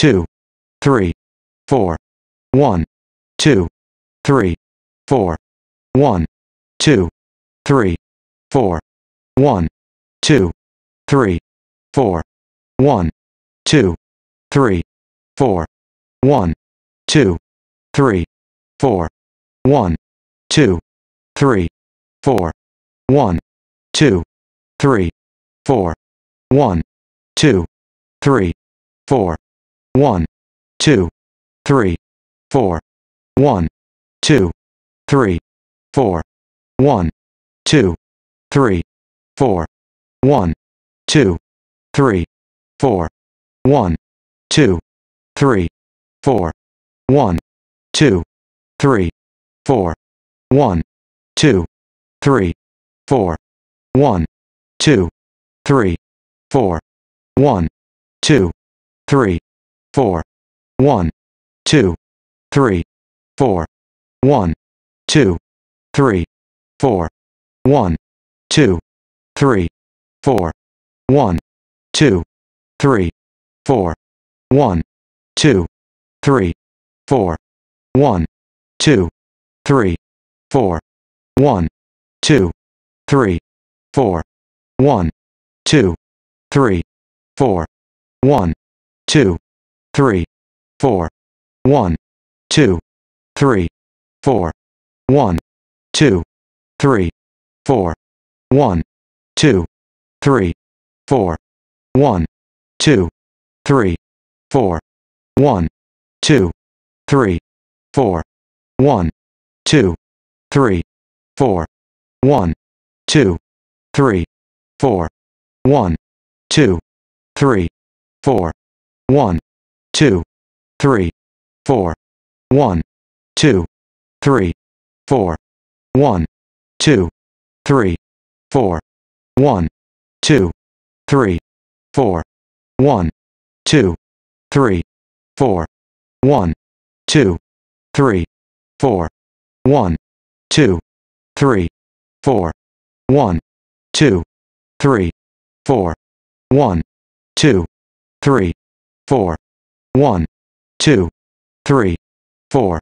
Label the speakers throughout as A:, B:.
A: two, three, four, one, two, three, four, one, two, three, four, one, two, three, four, one, two, three, four, one, two, three, four, one, two, three, four, one, two, three, four, one, two, three, four, one, two, three, four. One, two, three, four. One, two, three, four. One, two, three, four. One, two, three, four. One, two, three, four. One, two, three, four. One, two, three, One, two, three, four. four. One, two, three four, one, two, three, four, one, two, three, four, one, two, three, four, one, two, three, four, one, two, three, four, one, two, three, four, one, two, three, four, one, two, three, four, one, two, three, four, one, two, three, four, one, two, three, four, one, two, three, four, one, two, three, four, one, two, three, four, one, two, three, four, one, two, three, four, one, two, three, four, one, two, three, four, one, two, three, four, one, two, three, four, one, two, three, four, one, two, three, four, one, two, three, four, one, two, three, four, one, two, three, four, one, two, three, four, one, two, three, four.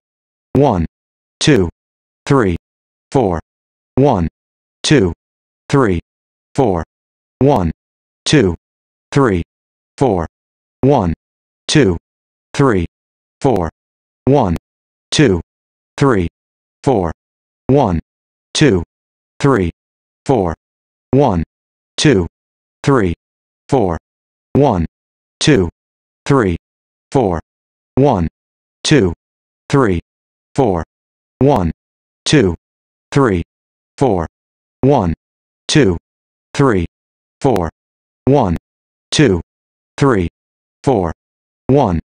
A: One, two, three, four. One, two, three, four. One, two, three, four. One, two, three, four. One, two, three, four. One, two, three, four. One, two, three, four. One, two, three four, one, two, three, four, one, two, three, four, one, two, three, four, one, two, three, four, one,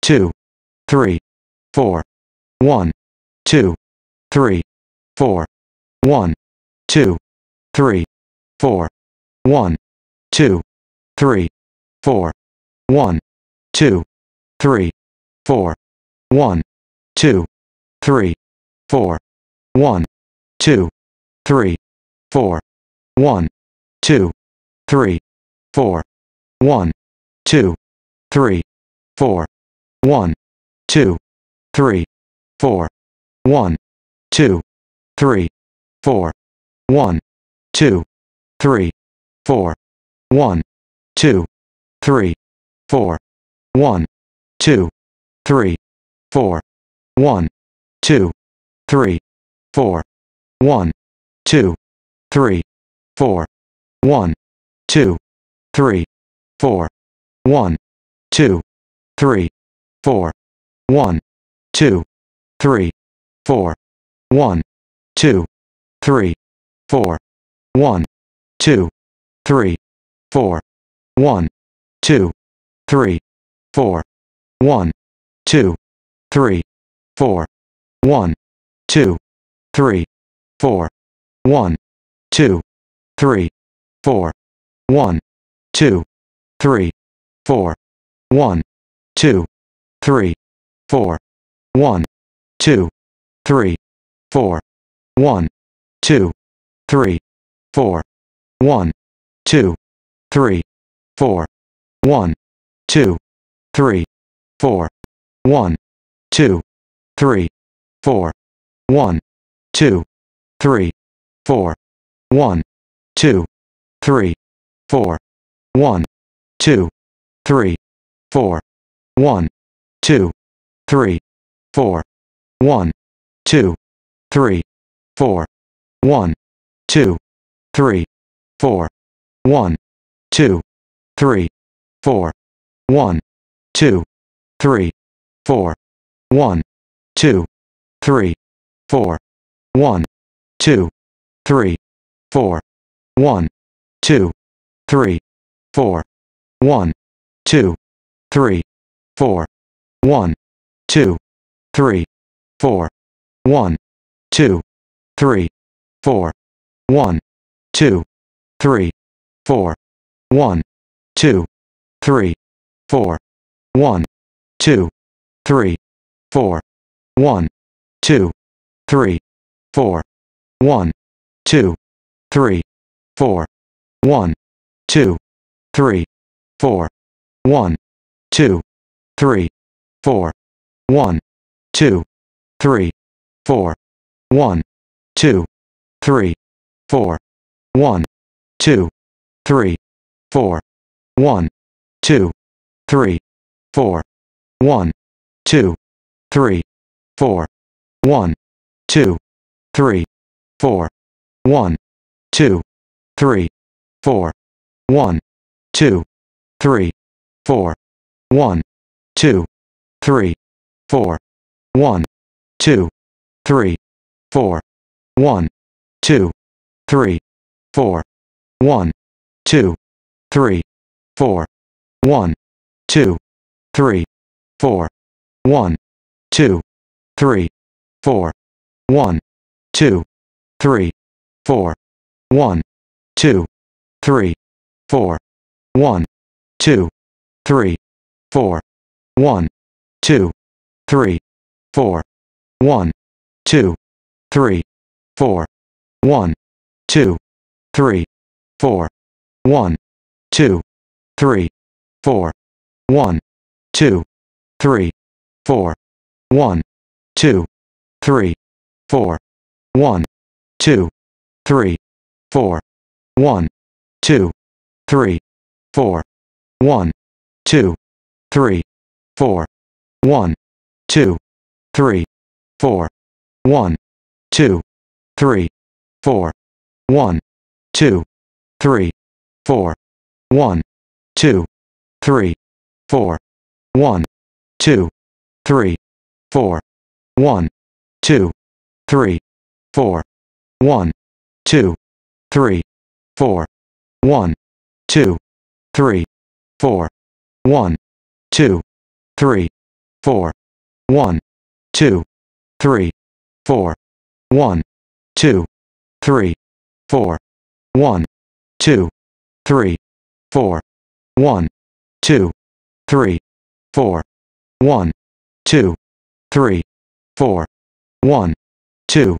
A: two, three, four, one, two, three, four, one, two, three, four, one, two, three, four, one, two, three, four, one, two, three, four, one, two, three, four, one, two, three, four, one, two, three, four, one, two, three, four, one, two, three, four, one, two, three, four, one, two, three, four, one, two, three, four, one, two, three, four, one, two, three, four, one, two, three, four, one, two, three, four, one, two, three, four, one, two, three, four, one, two, three, four, one, two, three, four, one, two, three, four. One, two, three, four. One, two, three, four. One, two, three, four. One, two, three, four. One, two, three, four. One, two, three, four. One, two, three, four. One, two, three four, one, two, three, four, one, two, three, four, one, two, three, four, one, two, three, four, one, two, three, four, one, two, three, four, one, two, three, four, one, two, three, four, one, two, three, four, one, two, three, four, one, two, three, four, one, two, three, four, one, two, three, four, one, two, three, four, one, two, three, four, one, two, three, four, one, two, three, four, one, two, three, four, one, two, three, four, one, two, three, four, one, two, three, four, one, two, three, four, one, two, three, four, one, two, three, four, one, two, three, four, one, two, three, four, one, two, three, four. One, two, three, four. One, two, three, four. One, two, three, four. One, two, three, four. One, two, three, four. One, two, three, four. One, two, three, four. One, two, three four, one, two, three, four, one, two, three, four, one, two, three, four, one, two, three, four, one, two, three, four, one, two, three, four, one, two, three, four, one, two, three, four, one, two three, four, one, two, three, four, one, two, three, four, one, two, three, four, one, two, three, four, one, two, three, four, one, two, three, four, one, two, three, four, one, two, three, four, one, two, three, four, one, two, three, four, one, two, three, four, one, two, three, four, one, two, three, four, one, two, three, four, one, two, three, four, one, two, three, four, one, two, three, four, one, two, three, four. One, two,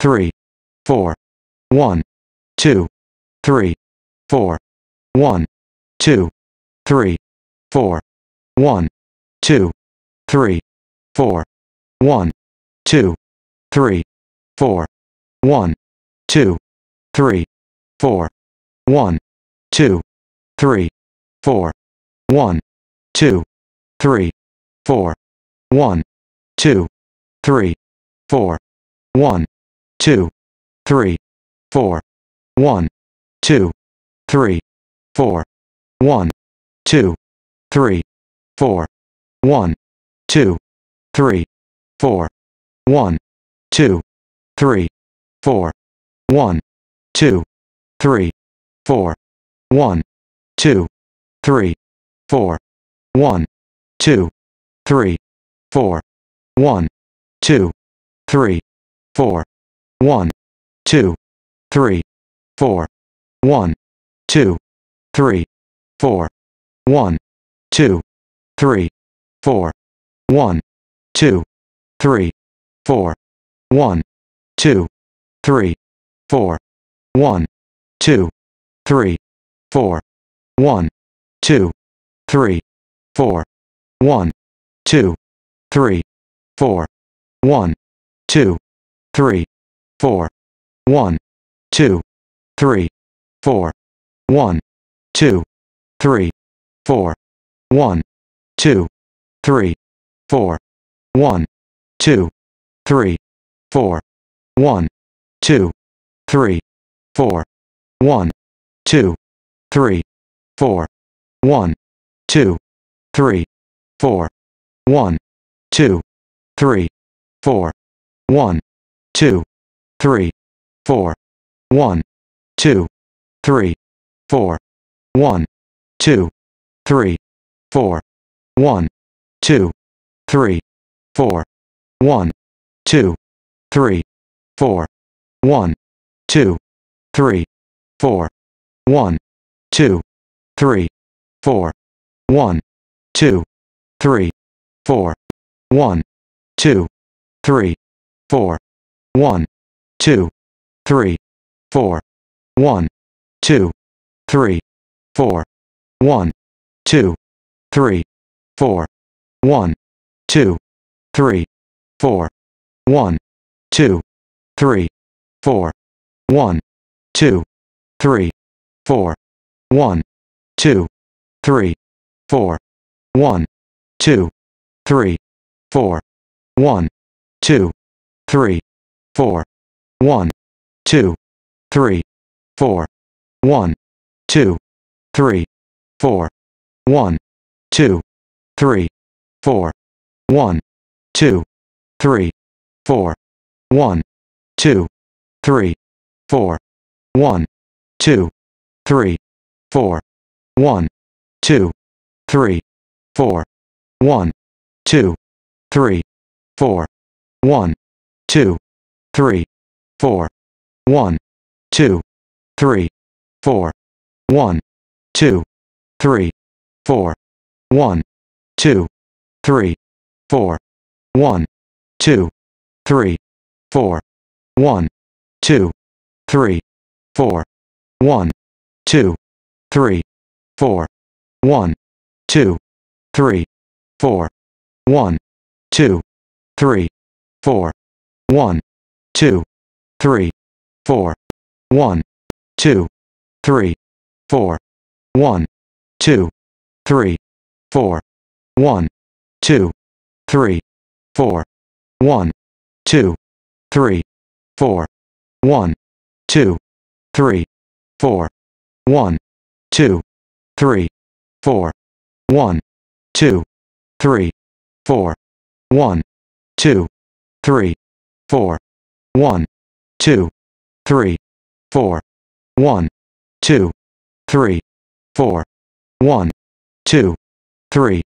A: three, four. One, two, three, four. One, two, three, four. One, two, three, four. One, two, three, four. One, two, three, four. One, two, three, four. One, two, three, four. One, two, three four, one, two, three, four, one, two, three, four, one, two, three, four, one, two, three, four, one, two, three, four, one, two, three, four, one, two, three, four, one, two, three, four, one, two, three, four, one, two, three, four, one, two, three, four, one, two, three, four, one, two, three, four, one, two, three, four, one, two, three, four, one, two, three, four, one, two, three, four, one, two, three, four, one, two, three, four, one, two, three, four, one, two, three, four, one, two, three, four, one, two, three, four, one, two, three, four, one, two, three, four, one, two, three, four, one, two, three, four. One, two, three, four. One, two, three, four. One, two, three, four. One, two, three, four. One, two, three, four. One, two, three, four. One, two, three, four. One, two, three four, one, two, three, four, one, two, three, four, one, two, three, four, one, two, three, four, one, two, three, four, one, two, three, four, one, two, three, four, one, two, three, four, one, two, three, four, one, two, three, four, one, two, three, four, one, two, three, four, one, two, three, four, one, two, three, four, one, two, three, four, one, two, three, four, one, two, three, four, one, two, three, four, one, two, three, four, one, two, three, four, one, two, three, four, one, two, three, four, one, two, three, four, one, two, three, four, one, two, three, four, one, two, three, four, one, two, three, four. One, two, three, four. One, two, three, four. One, two, three, four. One, two, three, four. One, two, three, four. One, two, three, four. One, two, three, four. One, two, three, four. One, two, three four, one, two, three, four, one, two, three, four, one, two, three, four, one, two, three,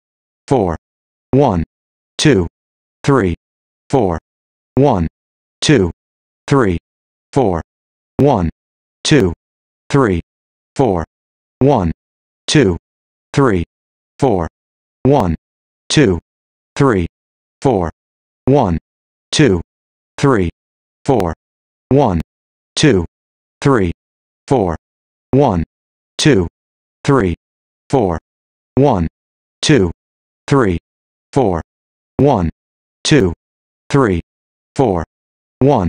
A: four, one, two, three, four, one, two, three, four, one, two, three, four, one, two, three, four, one, two three, four, one, two, three, four, one, two, three, four, one, two, three, four, one, two, three, four, one, two, three, four, one,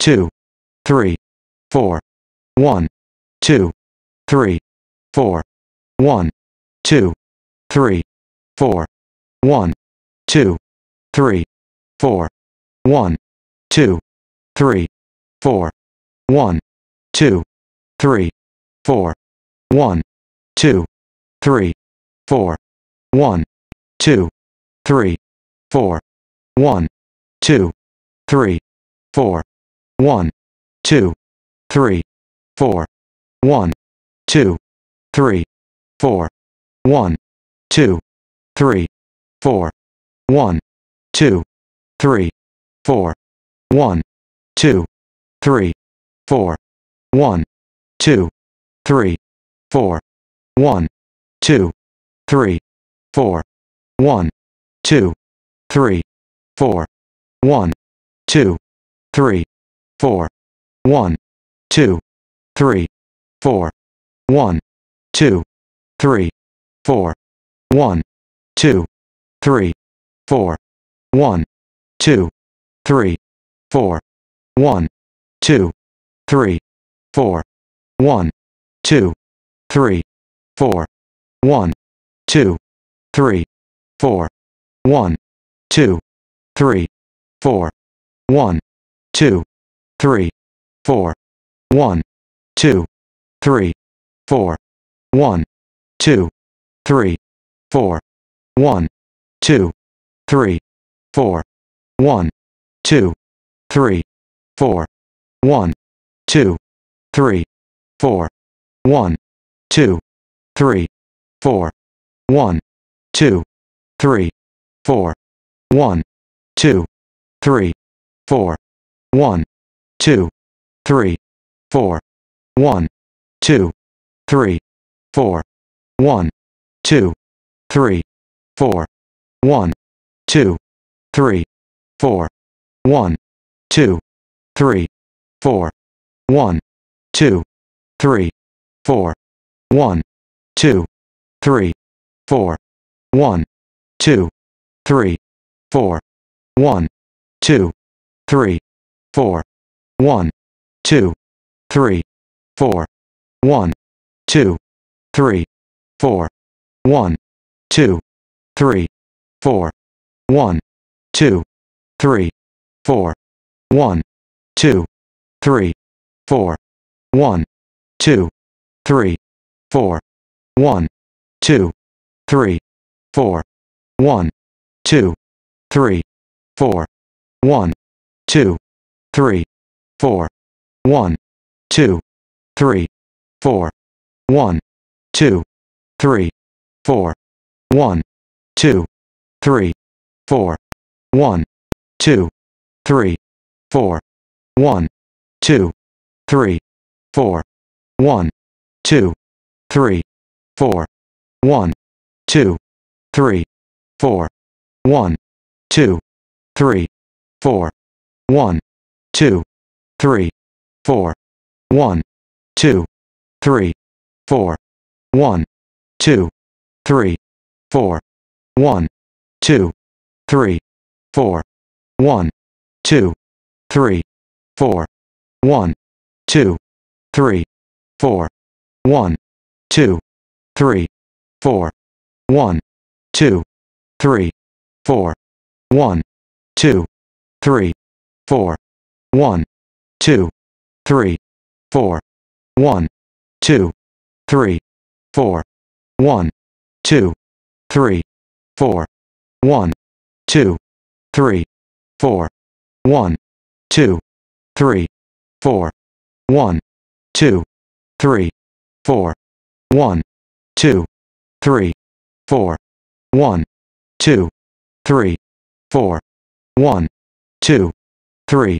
A: two, three, four, one, two, three, four, one, two, three, four, one, two, three, four, one, two, three, four, one, two, three, four, one, two, three, four, one, two, three, four, one, two, three, four, one, two, three, four, one, two, three, four, one, two, three, four, one, two, three, four. One, two, three, four. One, two, three, four. One, two, three, four. One, two, three, four. One, two, three, four. One, two, three, four. One, two, three, four. One, two, three four, one, two, three, four, one, two, three, four, one, two, three, four, one, two, three, four, one, two, three, four, one, two, three, four, one, two, three, four, one, two, three, four, one, two, three, four, one, two, three, four, one, two, three, four, one, two, three, four, one, two, three, four, one, two, three, four, one, two, three, four, one, two, three, four, one, two, three, four, one, two, three, four, one, two, three, four, one, two, three, four, one, two, three, four, one, two, three, four, one, two, three, four, one, two, three, four, one, two, three, four, one, two, three, four. One, two, three, four. One, two, three, four. One, two, three, four. One, two, three, four. One, two, three, four. One, two, three, four. One, two, three, four. One, two, three, four. One, two, three four, one, two, three, four, one, two, three, four, one, two, three, four, one, two, three, four, one, two, three, four, one, two, three, four, one, two, three, four, one, two, three, four, one, two three, four, one, two, three, four, one, two, three, four, one, two, three, four, one, two, three, four, one, two, three, four, one, two, three, four, one, two, three, four, one, two, three, four, one, two, three, four, one, two, three, four, one, two, three, four, one, two, three, four, one, two, three, four, one, two, three,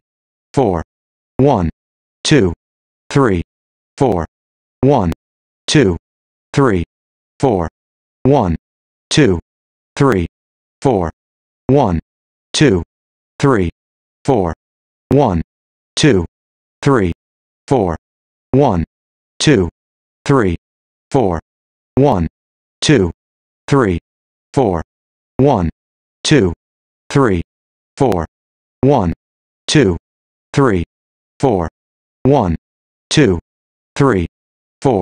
A: four, one, two, three, four, one, two, three, four, one, two, three, four, one, two, three, four. One, two, three, four. One, two, three, four. One, two, three, four. One, two, three, four. One, two, three, four. One, two, three, four.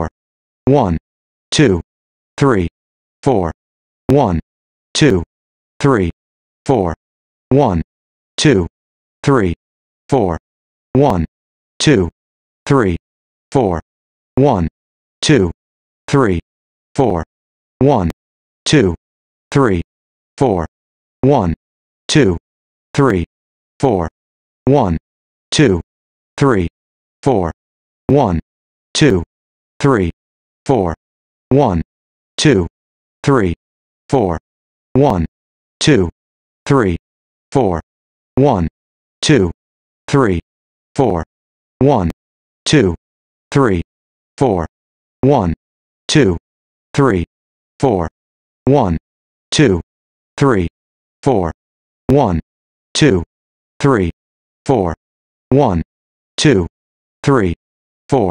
A: One, two, three, four. One, two, three four, one, two, three, four, one, two, three, four, one, two, three, four, one, two, three, four, one, two, three, four, one, two, three, four, one, two, three, four, one, two, three, four, one, two, three, four, one, two, three, four, one, two, three, four, one, two, three, four, one, two, three, four, one, two, three, four, one, two, three, four,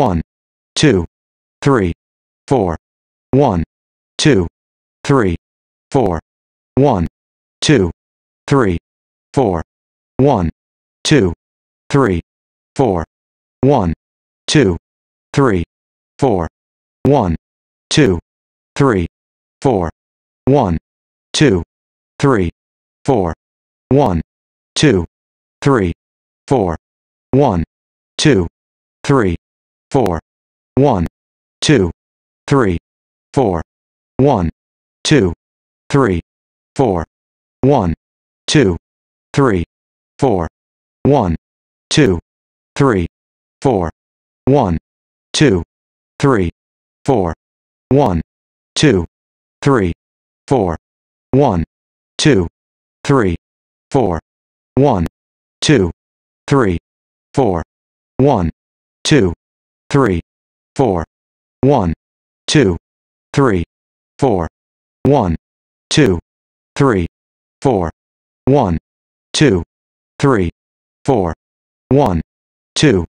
A: one, two, three, four, one, two, three, four, one, two, three, four, one, two, three, four, one, two, three, four, one, two, three, four, one, two, three, four, one, two, three, four, one, two, three, four, one, two, three, four, one, two, three, four, one, two, three, four. One, two, three, four. One, two, three, four. One, two, three, four. One, two, three, four. One, two, three, four. One, two, three, four. One, two, three, four. One, two, three four, one, two, three, four, one, two,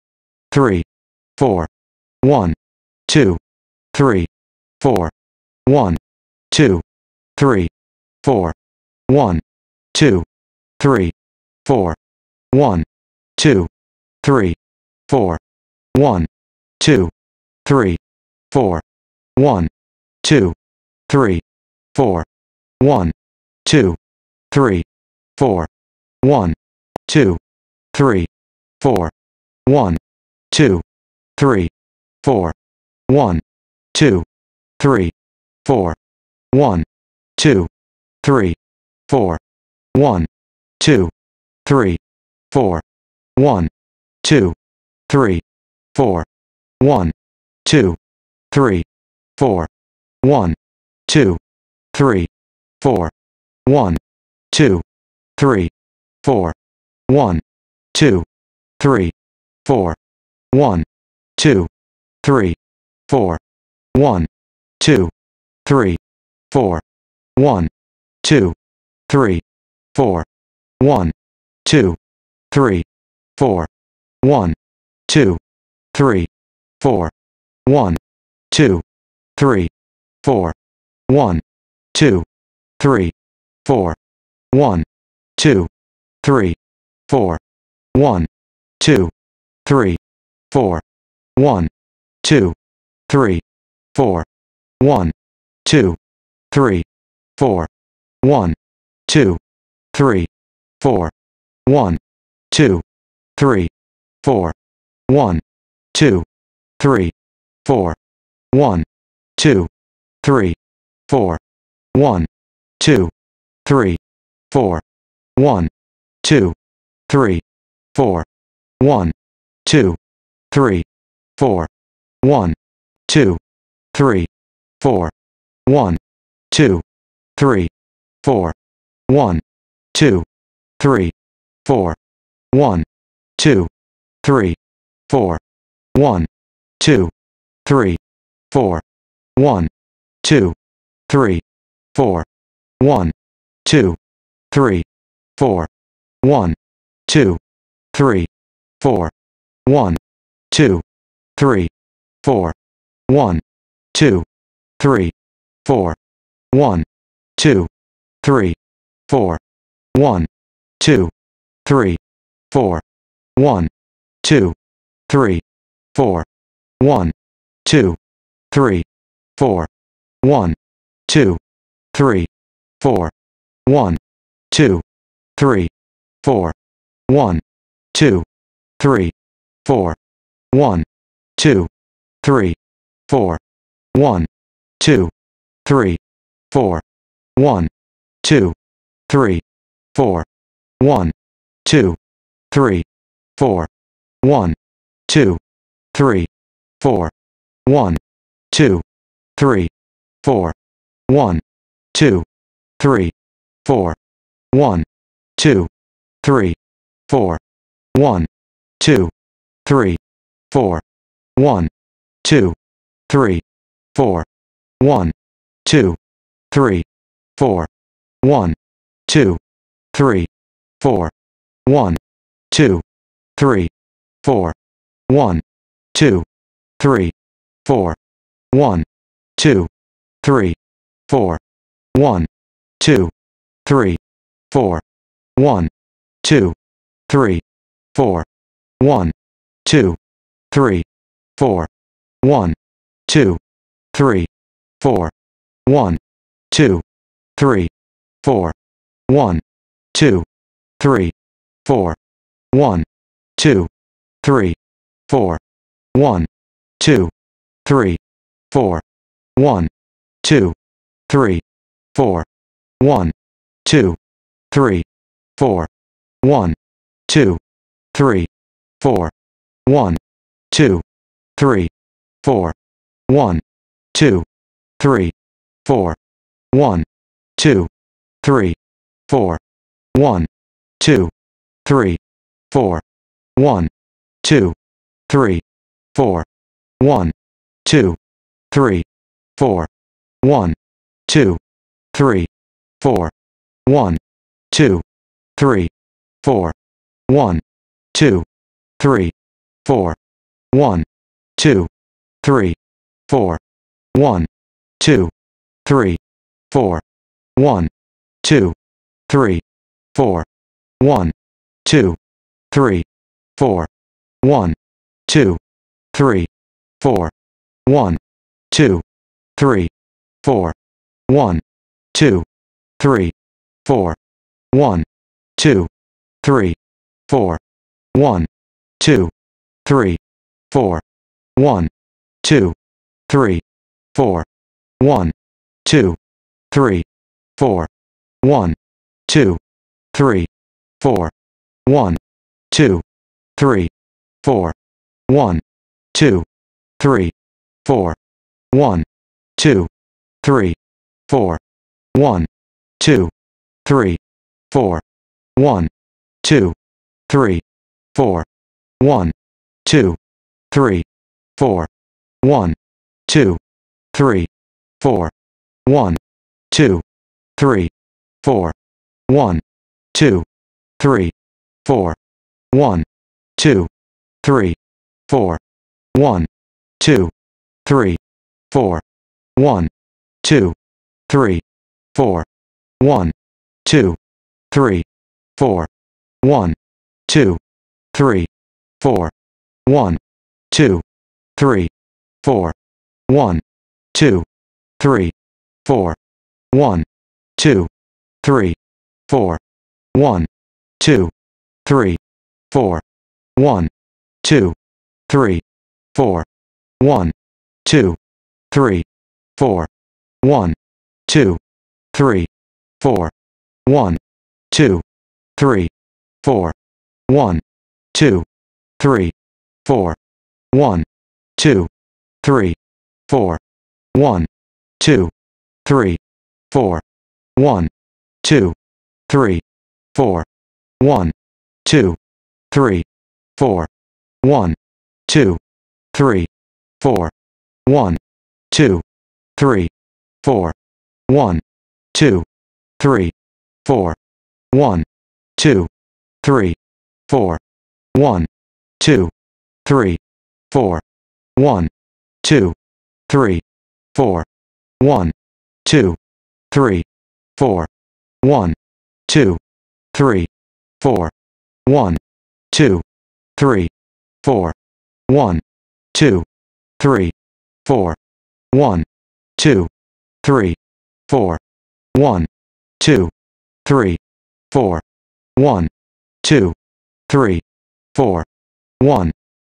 A: three, four, one, two, three, four, one, two, three, four, one, two, three, four, one, two, three, four, one, two, three, four, one, two, three, four, one, two, three, four, one, two, three, four, one, two, three, four, one, two, three, four, one, two, three, four, one, two, three, four, one, two, three, four, one, two, three, four, one, two, three, four, one, two, three, four, one, two, three, four, one, two, three, four, one, two, three, four, one, two, three, four, one, two, three, four, one, two, three, four, one, two, three, four, one, two, three, four, one, two, three, four. One, two, three, four. One, two, three, four. One, two, three, four. One, two, three, four. One, two, three, four. One, two, three, four. One, two, three, four. One, two, three four, one, two, three, four, one, two, three, four, one, two, three, four, one, two, three, four, one, two, three, four, one, two, three, four, one, two, three, four, one, two, three, four, one, two, three, four, one, two, three, four, one, two, three, four, one, two, three, four, one, two, three, four, one, two, three, four, one, two, three, four, one, two, three, four, one, two, three, four, one, two, three, four, one, two, three, four, one, two, three, four, one, two, three, four, one, two, three, four, one, two, three, four, one, two, three, four, one, two, three, four, one, two, three, four, one, two, three, four. One, two, three, four. One, two, three, four. One, two, three, four. One, two, three, four. One, two, three, four. One, two, three, four. One, two, three, four. One, two, three four, one, two, three, four, one, two, three, four, one, two, three, four, one, two, three, four, one, two, three, four, one, two, three, four, one, two, three, four, one, two, three, four, one, two, three, four, one, two, three, four, one, two, three, four, one, two, three, four, one, two, three, four, one, two, three, four, one, two, three, four, one, two, three, four, one, two, three, four, one, two, three, four, one, two, three, four, one, two, three, four, one, two, three, four, one, two, three, four, one, two, three, four, one, two, three, four, one, two, three, four, one, two, three, four, one, two, three, four. One, two, three, four. One, two, three, four. One, two, three, four. One, two, three, four. One, two, three, four. One, two, three, four. One, two, three, four. One, two, three, four. One, two, three four, one, two, three, four, one, two, three, four, one, two, three, four, one, two, three, four, one, two, three, four, one, two, three, four, one, two, three, four, one, two, three, four, one, two, three, four, one, two, three, four, one, two, three, four, one, two, three, four, one, two, three, four, one, two, three, four, one, two, three, four, one, two, three, four, one, two, three, four, one, two, three, four, one, two, three, four, one, two, three, four, one, two, three, four, one, two, three, four, one, two, three, four, one, two, three, four, one, two, three, four, one, two, three, four, one, two, three, four. One, two, three, four. One, two, three, four. One, two, three, four. One, two, three, four. One, two, three, four. One, two, three, four. One, two, three, four. One, two, three four, one, two, three, four, one,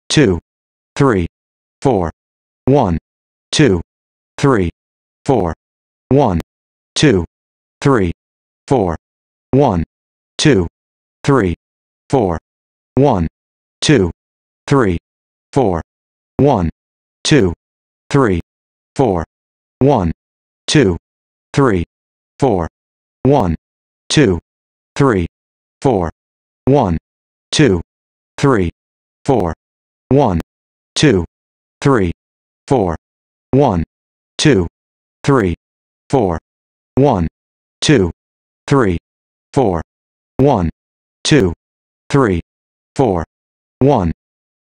A: two, three, four, one, two, three, four, one, two, three, four, one, two, three, four, one, two, three, four, one, two, three, four, one, two, three, four, one, two, three, four, one, two, three, four, one, two, three, four, one, two, three, four, one, two, three, four, one, two, three, four, one,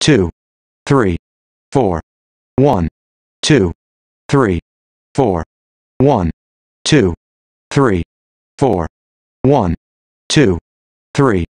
A: two, three, four, one, two, three, four, one, two, three, four, one, two, three.